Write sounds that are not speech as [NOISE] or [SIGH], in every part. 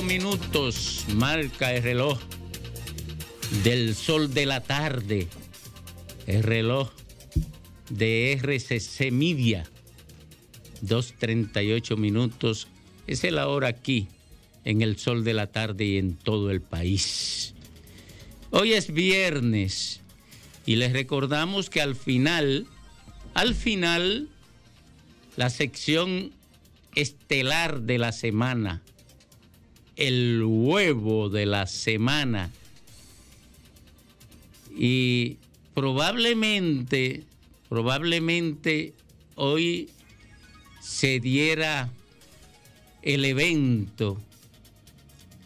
minutos marca el reloj del sol de la tarde, el reloj de RCC Media, 2.38 minutos, es el ahora aquí, en el sol de la tarde y en todo el país. Hoy es viernes y les recordamos que al final, al final, la sección estelar de la semana, el huevo de la semana. Y probablemente, probablemente hoy se diera el evento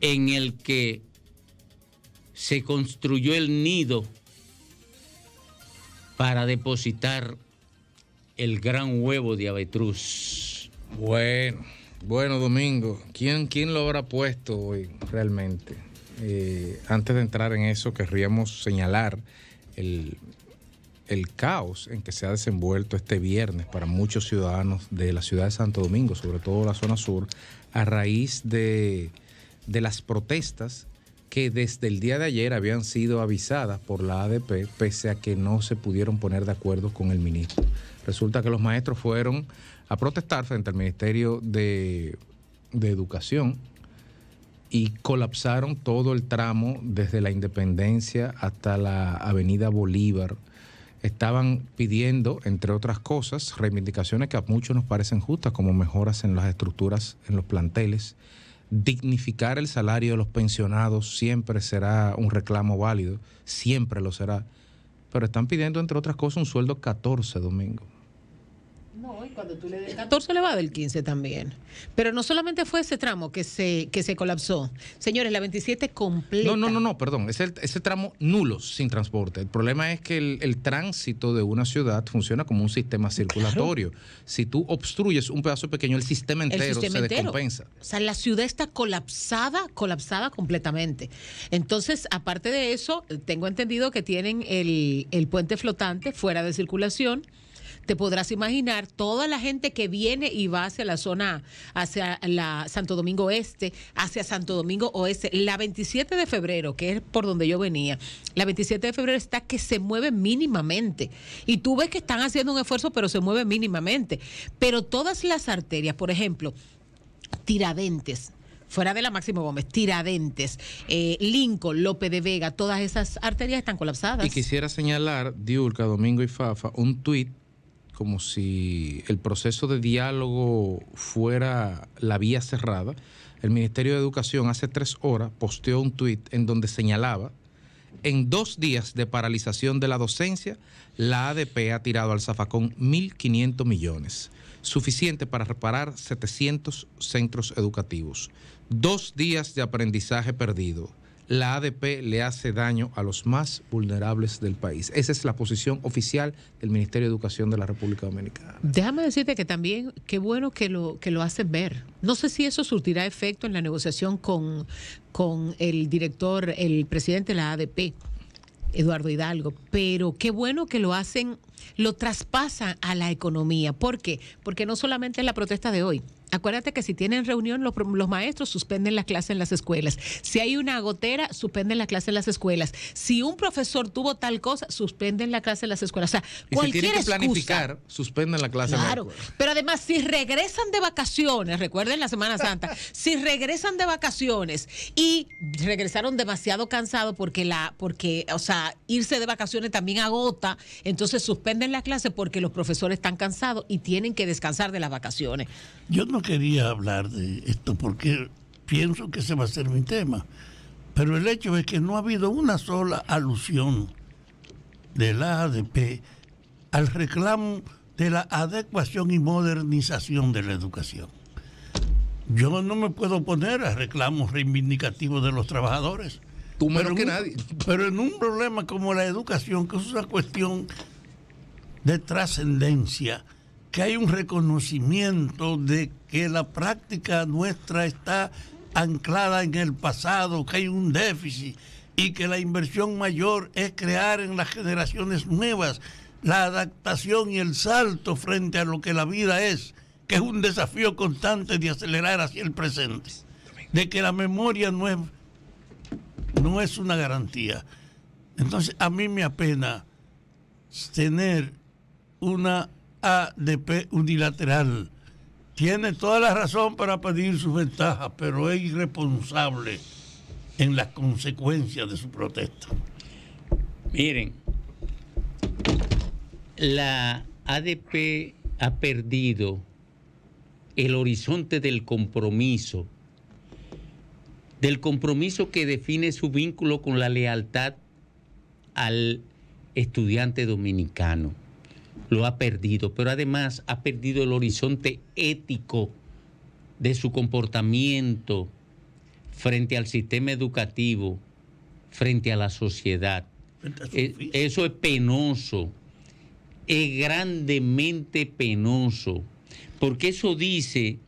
en el que se construyó el nido para depositar el gran huevo de avetruz. Bueno. Bueno, Domingo, ¿quién, quién lo habrá puesto hoy realmente? Eh, antes de entrar en eso, querríamos señalar el, caos en que se ha desenvuelto este viernes para muchos ciudadanos de la ciudad de Santo Domingo, sobre todo la zona sur, a raíz de, de las protestas que desde el día de ayer habían sido avisadas por la ADP, pese a que no se pudieron poner de acuerdo con el ministro. Resulta que los maestros fueron a protestar frente al Ministerio de, de Educación y colapsaron todo el tramo desde la Independencia hasta la Avenida Bolívar. Estaban pidiendo, entre otras cosas, reivindicaciones que a muchos nos parecen justas, como mejoras en las estructuras, en los planteles. Dignificar el salario de los pensionados siempre será un reclamo válido, siempre lo será. Pero están pidiendo, entre otras cosas, un sueldo 14, Domingo. No, y cuando tú le des 14 le va del 15 también. Pero no solamente fue ese tramo que se, que se colapsó. Señores, la 27 completa. No, no, no, no perdón. ese tramo nulo sin transporte. El problema es que el, tránsito de una ciudad funciona como un sistema circulatorio. Si tú obstruyes un pedazo pequeño, el sistema entero se descompensa. O sea, la ciudad está colapsada, colapsada completamente. Entonces, aparte de eso, tengo entendido que tienen el, el puente flotante fuera de circulación te podrás imaginar toda la gente que viene y va hacia la zona, hacia la Santo Domingo Este, hacia Santo Domingo Oeste. La 27 de febrero, que es por donde yo venía, la 27 de febrero está que se mueve mínimamente. Y tú ves que están haciendo un esfuerzo, pero se mueve mínimamente. Pero todas las arterias, por ejemplo, Tiradentes, fuera de la Máximo Gómez, Tiradentes, eh, Lincoln, López de Vega, todas esas arterias están colapsadas. Y quisiera señalar, Diurca, Domingo y Fafa, un tuit como si el proceso de diálogo fuera la vía cerrada, el Ministerio de Educación hace tres horas posteó un tuit en donde señalaba, en dos días de paralización de la docencia, la ADP ha tirado al zafacón 1.500 millones, suficiente para reparar 700 centros educativos. Dos días de aprendizaje perdido, la ADP le hace daño a los más vulnerables del país. Esa es la posición oficial del Ministerio de Educación de la República Dominicana. Déjame decirte que también, qué bueno que lo, que lo hacen ver. No sé si eso surtirá efecto en la negociación con, con el director, el presidente de la ADP. Eduardo Hidalgo, pero qué bueno que lo hacen lo traspasa a la economía. ¿Por qué? Porque no solamente es la protesta de hoy. Acuérdate que si tienen reunión, los, maestros suspenden la clase en las escuelas. Si hay una gotera, suspenden la clase en las escuelas. Si un profesor tuvo tal cosa, suspenden la clase en las escuelas. O sea, cualquier si tienen que planificar, excusa, suspenden la clase en las escuelas. Pero además, si regresan de vacaciones, recuerden la Semana Santa, [LAUGHS] si regresan de vacaciones y regresaron demasiado cansados porque la, porque, o sea, irse de vacaciones también agota, entonces suspenden en la clase porque los profesores están cansados y tienen que descansar de las vacaciones. Yo no quería hablar de esto porque pienso que ese va a ser mi tema, pero el hecho es que no ha habido una sola alusión de la ADP al reclamo de la adecuación y modernización de la educación. Yo no me puedo poner a reclamos reivindicativos de los trabajadores. Tú menos que nadie. Pero en un problema como la educación, que es una cuestión de trascendencia, que hay un reconocimiento de que la práctica nuestra está anclada en el pasado, que hay un déficit y que la inversión mayor es crear en las generaciones nuevas la adaptación y el salto frente a lo que la vida es, que es un desafío constante de acelerar hacia el presente, de que la memoria no es, no es una garantía. Entonces a mí me apena tener una ADP unilateral. Tiene toda la razón para pedir sus ventajas, pero es irresponsable en las consecuencias de su protesta. Miren, la ADP ha perdido el horizonte del compromiso, del compromiso que define su vínculo con la lealtad al estudiante dominicano lo ha perdido, pero además ha perdido el horizonte ético de su comportamiento frente al sistema educativo, frente a la sociedad. E, eso es penoso, es grandemente penoso, porque eso dice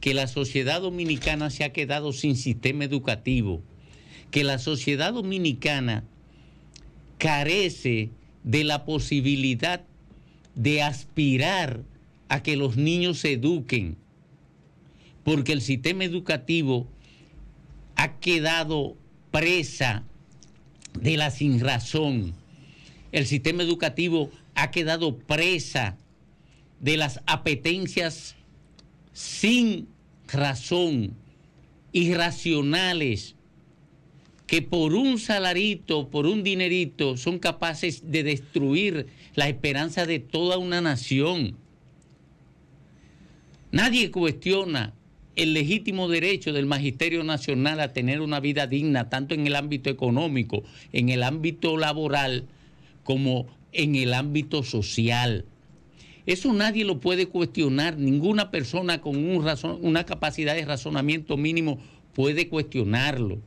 que la sociedad dominicana se ha quedado sin sistema educativo, que la sociedad dominicana carece de la posibilidad de aspirar a que los niños se eduquen, porque el sistema educativo ha quedado presa de la razón. El sistema educativo ha quedado presa de las apetencias sin razón, irracionales, que por un salarito, por un dinerito, son capaces de destruir la esperanza de toda una nación. Nadie cuestiona el legítimo derecho del Magisterio Nacional a tener una vida digna, tanto en el ámbito económico, en el ámbito laboral, como en el ámbito social. Eso nadie lo puede cuestionar, ninguna persona con una capacidad de razonamiento mínimo puede cuestionarlo.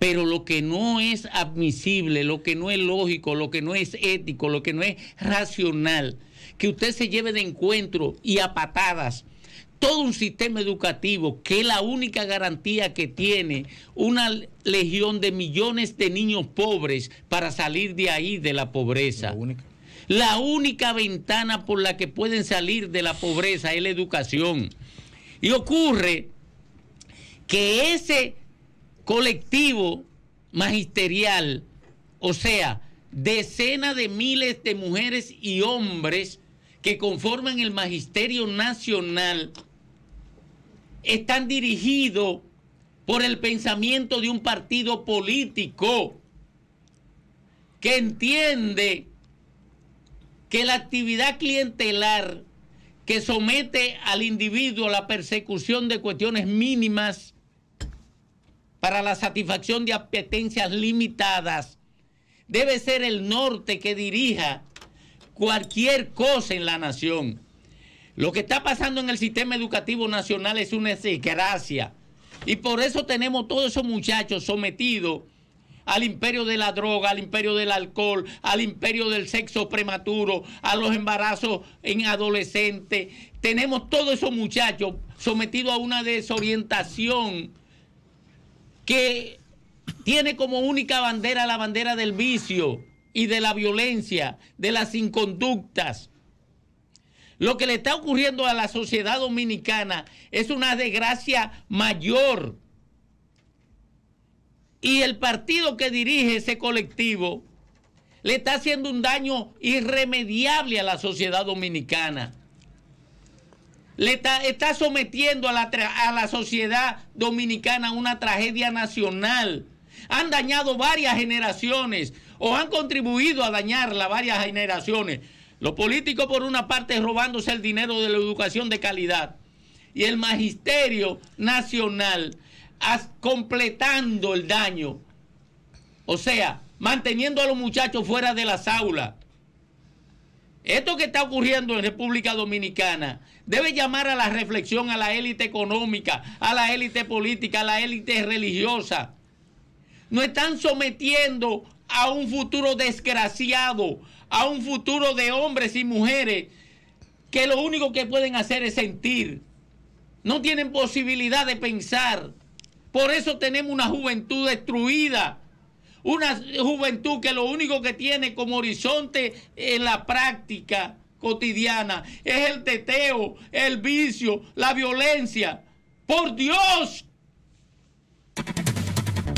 Pero lo que no es admisible, lo que no es lógico, lo que no es ético, lo que no es racional, que usted se lleve de encuentro y a patadas todo un sistema educativo que es la única garantía que tiene una legión de millones de niños pobres para salir de ahí de la pobreza. La única. La única ventana por la que pueden salir de la pobreza es la educación. Y ocurre que ese colectivo magisterial, o sea, decenas de miles de mujeres y hombres que conforman el Magisterio Nacional están dirigidos por el pensamiento de un partido político que entiende que la actividad clientelar que somete al individuo a la persecución de cuestiones mínimas para la satisfacción de apetencias limitadas debe ser el norte que dirija cualquier cosa en la nación. Lo que está pasando en el sistema educativo nacional es una desgracia. Y por eso tenemos todos esos muchachos sometidos al imperio de la droga, al imperio del alcohol, al imperio del sexo prematuro, a los embarazos en adolescentes. Tenemos todos esos muchachos sometidos a una desorientación que tiene como única bandera la bandera del vicio y de la violencia, de las inconductas. Lo que le está ocurriendo a la sociedad dominicana es una desgracia mayor. Y el partido que dirige ese colectivo le está haciendo un daño irremediable a la sociedad dominicana le está, sometiendo a la, a la sociedad dominicana una tragedia nacional. Han dañado varias generaciones o han contribuido a dañarla varias generaciones. Los políticos por una parte robándose el dinero de la educación de calidad y el magisterio nacional completando el daño. O sea, manteniendo a los muchachos fuera de las aulas esto que está ocurriendo en República Dominicana debe llamar a la reflexión a la élite económica, a la élite política, a la élite religiosa. Nos están sometiendo a un futuro desgraciado, a un futuro de hombres y mujeres que lo único que pueden hacer es sentir. No tienen posibilidad de pensar. Por eso tenemos una juventud destruida una juventud que lo único que tiene como horizonte en la práctica cotidiana es el teteo, el vicio, la violencia. Por Dios,